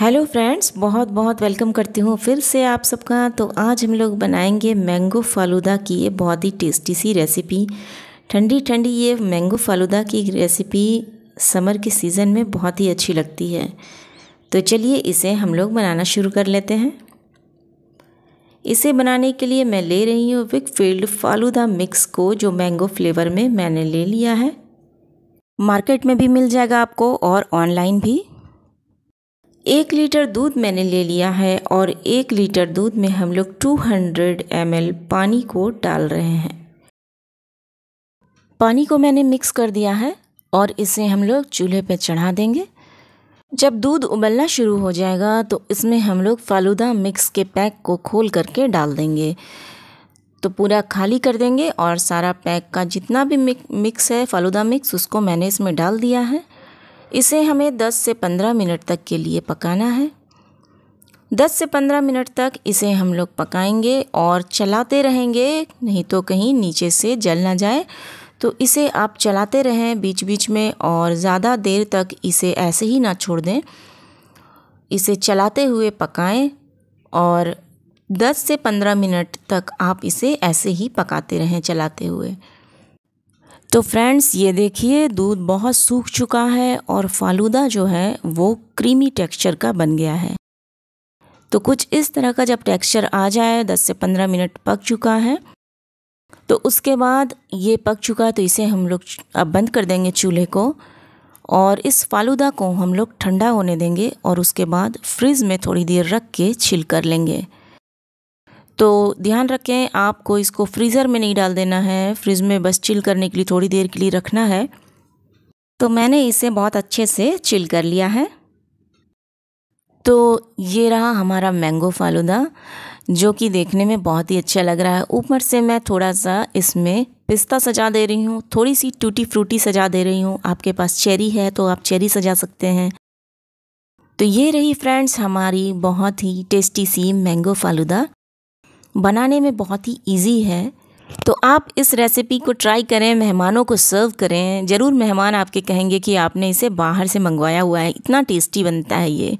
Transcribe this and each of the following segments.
hello friends बहुत बहुत welcome करती हूँ फिर से आप सबका तो आज हम लोग बनाएंगे मैंगो फालूदा की ये बहुत ही टेस्टी सी रेसिपी ठंडी ठंडी ये मैंगो फालूदा की रेसिपी समर के सीज़न में बहुत ही अच्छी लगती है तो चलिए इसे हम लोग बनाना शुरू कर लेते हैं इसे बनाने के लिए मैं ले रही हूँ विक फील्ड फालूदा मिक्स को जो मैंगो फ्लेवर में मैंने ले लिया है मार्केट में भी मिल जाएगा आपको और ऑनलाइन भी एक लीटर दूध मैंने ले लिया है और एक लीटर दूध में हम लोग 200 हंड्रेड पानी को डाल रहे हैं पानी को मैंने मिक्स कर दिया है और इसे हम लोग चूल्हे पर चढ़ा देंगे जब दूध उबलना शुरू हो जाएगा तो इसमें हम लोग फालूदा मिक्स के पैक को खोल करके डाल देंगे तो पूरा खाली कर देंगे और सारा पैक का जितना भी मिक्स है फालूदा मिक्स उसको मैंने इसमें डाल दिया है इसे हमें 10 से 15 मिनट तक के लिए पकाना है 10 से 15 मिनट तक इसे हम लोग पकाएंगे और चलाते रहेंगे नहीं तो कहीं नीचे से जल ना जाए तो इसे आप चलाते रहें बीच बीच में और ज़्यादा देर तक इसे ऐसे ही ना छोड़ दें इसे चलाते हुए पकाएं और 10 से 15 मिनट तक आप इसे ऐसे ही पकाते रहें चलाते हुए तो फ्रेंड्स ये देखिए दूध बहुत सूख चुका है और फालूदा जो है वो क्रीमी टेक्सचर का बन गया है तो कुछ इस तरह का जब टेक्सचर आ जाए 10 से 15 मिनट पक चुका है तो उसके बाद ये पक चुका तो इसे हम लोग अब बंद कर देंगे चूल्हे को और इस फालूदा को हम लोग ठंडा होने देंगे और उसके बाद फ्रिज में थोड़ी देर रख के छिल कर लेंगे तो ध्यान रखें आपको इसको फ्रीज़र में नहीं डाल देना है फ्रिज में बस चिल करने के लिए थोड़ी देर के लिए रखना है तो मैंने इसे बहुत अच्छे से चिल कर लिया है तो ये रहा हमारा मैंगो फालूदा जो कि देखने में बहुत ही अच्छा लग रहा है ऊपर से मैं थोड़ा सा इसमें पिस्ता सजा दे रही हूँ थोड़ी सी टूटी फ्रूटी सजा दे रही हूँ आपके पास चेरी है तो आप चेरी सजा सकते हैं तो ये रही फ्रेंड्स हमारी बहुत ही टेस्टी सी मैंगो फालूदा बनाने में बहुत ही इजी है तो आप इस रेसिपी को ट्राई करें मेहमानों को सर्व करें ज़रूर मेहमान आपके कहेंगे कि आपने इसे बाहर से मंगवाया हुआ है इतना टेस्टी बनता है ये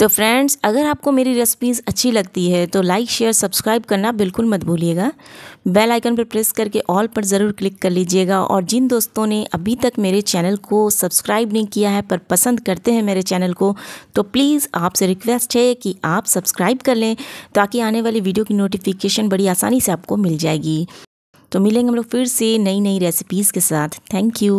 तो फ्रेंड्स अगर आपको मेरी रेसिपीज़ अच्छी लगती है तो लाइक शेयर सब्सक्राइब करना बिल्कुल मत भूलिएगा बेल आइकन पर प्रेस करके ऑल पर ज़रूर क्लिक कर लीजिएगा और जिन दोस्तों ने अभी तक मेरे चैनल को सब्सक्राइब नहीं किया है पर पसंद करते हैं मेरे चैनल को तो प्लीज़ आपसे रिक्वेस्ट है कि आप सब्सक्राइब कर लें ताकि आने वाली वीडियो की नोटिफिकेशन बड़ी आसानी से आपको मिल जाएगी तो मिलेंगे हम लोग फिर से नई नई रेसिपीज़ के साथ थैंक यू